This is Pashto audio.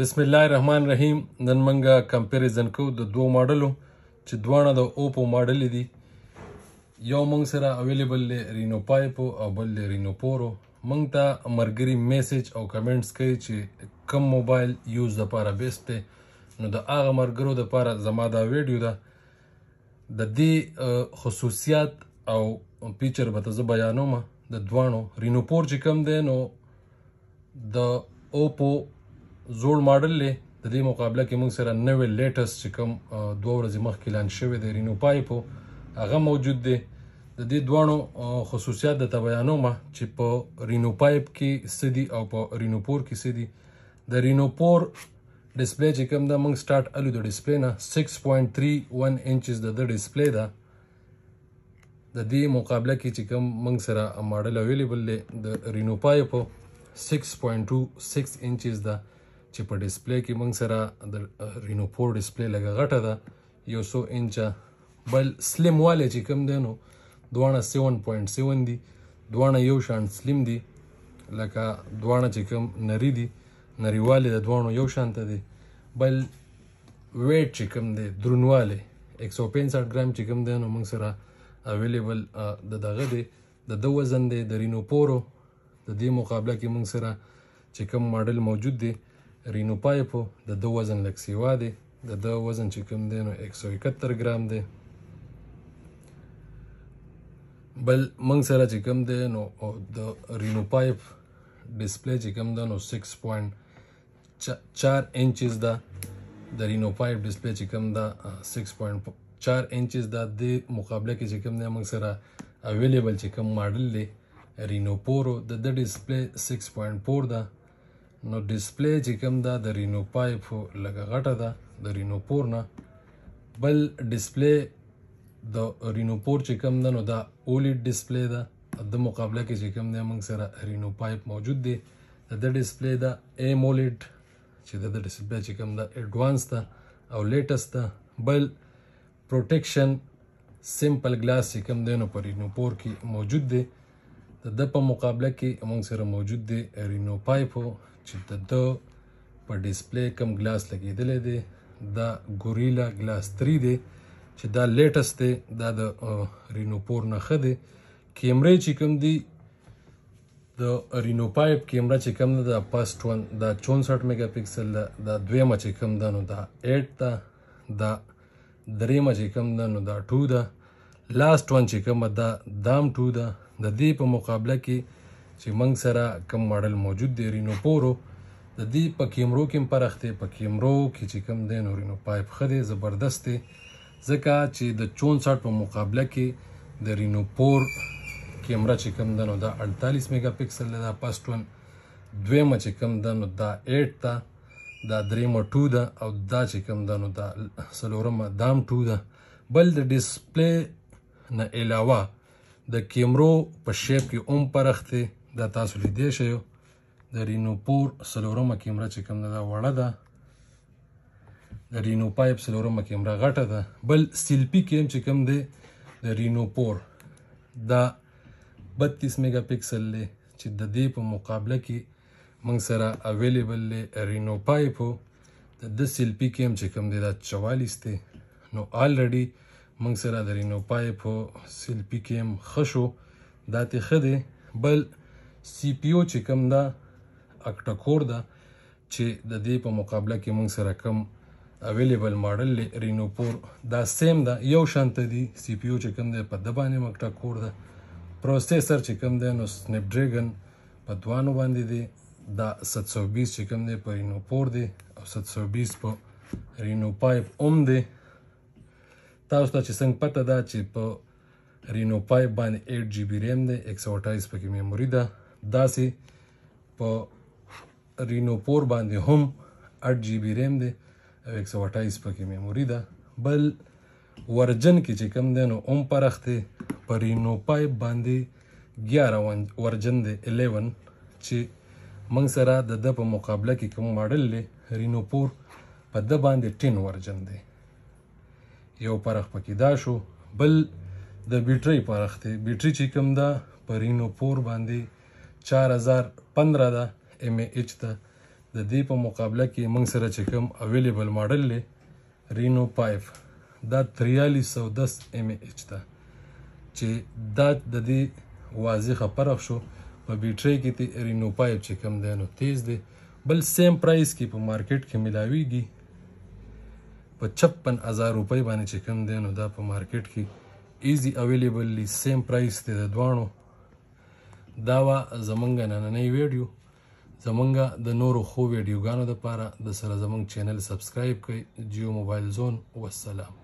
بسم الله الرحمن الرحیم نن موږ کمپیریزن کوو د دوه ماډلو چې دواړه د اوپو ماډل دي یو موږ سره اویلیبل دی رینو پایپو او بل دی رینو پورو موږ ته مرګري میسج او کمنټس کوي چې کم موبایل یوز د پاره بیسټ دی نو د هغه مرګرو د پاره زما دا ویډیو ده د دې خصوصیات او فیچر به تاسو بیانوم د دوانو رینو پور چې کم دی نو د اوپو زوړ ماډل لې د دې مقابله کې موږ سره نوې لیټسټ چې کوم دوه ورځې مخکې لانچ شوی دی رینو پایپو هغه موجود دی د دې دوه خصوصیات د تبیانو ما چې په رینو پایپ کې سدي او په رینو پور کې سدي د رینو پور ډسپلی چې کوم دا موږ سٹارټ الو د ډسپلی نه 6.31 انچز د د ډسپلی دا د دې مقابله کې چې کوم موږ سره ماډل اویلیبل دی د رینو پایپ 6.26 انچز ده چې په ډسپلی کې موږ سره د رینو فور ډسپلی لږه غټه ده یو سو انچه بل سلیم والی چې کوم دی نو دواړه سیون پوینټ سیون دي دواړه یو شان سلیم دي لکه دواړه چې کوم نری دي نری والی د دواړو یو شان ته دي بل ویټ چې کوم دی درونوالی ایک سو پنځه ګرام چې کوم دی نو موږ سره اویلیبل د دغه دی د د وزن دی د رینو پورو د دې مقابله کې موږ سره چې کوم ماډل موجود دی رینوپایپو د دو وزن لږ سیوا دی د ده وزن چې کوم دی نو 171 ګرام دی بل موږ سره چې کوم دی نو د رینوپایپ ډسپلی چې کوم ده نو 6.4 انچز ده د رینوپایپ ډسپلی چې کوم ده 6.4 انچز ده د مقابله کې چې کوم دی موږ سره اویلیبل چې کوم ماډل دی رینوپورو د د ډسپلی 6.4 ده نو ډسپلی چې کوم دا د رینو پایپ لګه غټه ده د رینو پور نه بل ډسپلی د رینو پور چې کوم ده نو دا اولید ډسپلی ده د مقابله کې چې کوم دی موږ سره رینو پایپ موجود دی د د ډسپلی دا ایمولید چې د د ډسپلی چې کوم ده ایڈوانس ده او لیټس ده بل پروټیکشن سیمپل ګلاس چې کوم دی نو په رینو پور کې موجود دی د د په مقابله کې موږ سره موجود دی رینو پایپو چې د د په ډیسپلی کم ګلاس لګیدلې دی دا ګوریلا ګلاس 3 دی چې دا لیټست دی دا د رینو پور نه خده کیمرې چې کوم دی د رینو پایپ کیمرا چې کوم ده د پاست 1 دا 64 میگا پکسل ده دا دویمه چې کوم ده نو دا 8 ده دا دریمه چې کوم ده نو دا 2 ده لاست 1 چې کوم ده دام 2 ده د دې په مقابله کې چې موږ سره کم ماډل موجود دی رینو پورو د دې په کیمرو کې پرخته په کیمرو کې چې کم دی نو رینو پایپ خدي زبردست دی ځکه چې د 64 په مقابله کې د رینو پور کیمرا چې کم ده نو دا 48 میگا پکسل ده پاست 1 دویمه چې کم ده نو دا 8 ته دا دریمه 2 ده او دا چې کم ده نو دا سلورمه دام 2 ده بل د ډیسپلی نه علاوه د کیمرو په شیپ کې اوم پرخت دی دا تاسو لیدې شئ د رینوپور سلورمه کیمره چې کوم ده وړه ده د رینو پایپ سلورمه کیمره غټه ده بل سیلپی کیم چې کوم دی د رینوپور دا 32 میگا پکسل لري چې د دې په مقابله کې موږ سره اویلیبل لري رینو پایپ د د سیلپی کیم چې کوم دی دا 44 دی نو الریډي موږ سره د رینوپای په سیلپي کې هم ښه شو دا تې ښه دی بل سی پی او چې کوم ده اکټاکور ده چې د دې په مقابله کې موږ سره کم اویلیبل ماډل رینوپور دا سیم ده یو شانته دی سی پی یو چې کوم دی په د باندې مکټا کور ده پروسیسر چې کوم دی نو سنپ ډریګن په دوانو باندې دی دا 720 چې کوم دی په رینوپور دی او 720 په رینوپایپ اوم دی تاسو ته چې څنګه پته ده چې په رینو پای باندې 8 جی بی ریم دی 128 پکې میموري ده داسې په رینو پور باندې هم 8 جی بی ریم دی او 128 پکې میموري ده بل ورجن کې چې کم دی نو اوم پرخته په رینو پای باندې 11 ورجن دی 11 چې موږ سره د د په مقابله کې کوم ماډل لري رینو پور په د باندې 10 ورجن دی یو پرخ پکې دا شو بل د بیټرۍ پرخ دی بیټرۍ چې کوم ده په رینو پور باندې چار هزار پندره ده ایم ایچ ته د دې په مقابله کې موږ سره چې کوم اویلیبل ماډل دی رینو پایف دا تریالیس سو دس ایم ایچ ته چې دا د دې واضحه پرخ شو په بیټرۍ کې رینو پایپ چې کوم دی نو تیز دی بل سیم پرایس کې په مارکیټ کې ملاویږي په 56000 روپۍ باندې چې کم دی نو دا په مارکیټ کې ایزی اویلیبل لی سیم پرایس دی د دوانو دا وا زمونږ نننۍ ویډیو زمونږ د نورو خو ویډیوګانو لپاره د سره زمونږ چینل سبسکرایب کړئ جیو موبایل زون والسلام